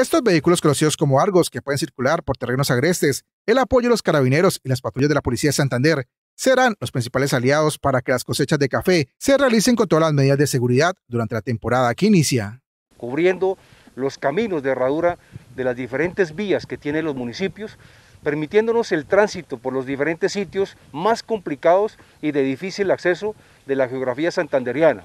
Estos vehículos conocidos como Argos, que pueden circular por terrenos agrestes, el apoyo de los carabineros y las patrullas de la Policía de Santander serán los principales aliados para que las cosechas de café se realicen con todas las medidas de seguridad durante la temporada que inicia. Cubriendo los caminos de herradura de las diferentes vías que tienen los municipios, permitiéndonos el tránsito por los diferentes sitios más complicados y de difícil acceso de la geografía santanderiana.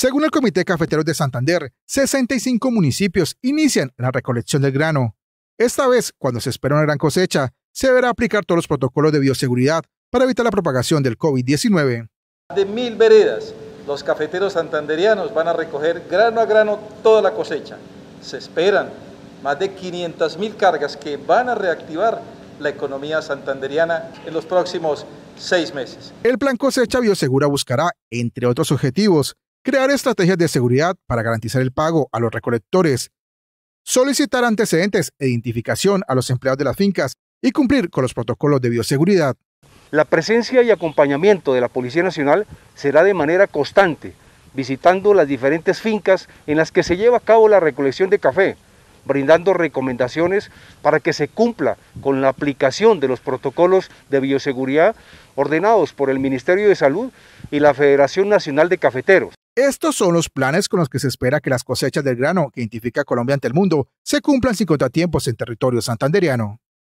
Según el Comité Cafetero de Santander, 65 municipios inician la recolección del grano. Esta vez, cuando se espera una gran cosecha, se deberá aplicar todos los protocolos de bioseguridad para evitar la propagación del COVID-19. De mil veredas, los cafeteros santanderianos van a recoger grano a grano toda la cosecha. Se esperan más de 500 mil cargas que van a reactivar la economía santanderiana en los próximos seis meses. El plan cosecha biosegura buscará, entre otros objetivos, crear estrategias de seguridad para garantizar el pago a los recolectores, solicitar antecedentes e identificación a los empleados de las fincas y cumplir con los protocolos de bioseguridad. La presencia y acompañamiento de la Policía Nacional será de manera constante, visitando las diferentes fincas en las que se lleva a cabo la recolección de café, brindando recomendaciones para que se cumpla con la aplicación de los protocolos de bioseguridad ordenados por el Ministerio de Salud y la Federación Nacional de Cafeteros. Estos son los planes con los que se espera que las cosechas del grano que identifica Colombia ante el mundo se cumplan sin contratiempos en territorio santanderiano.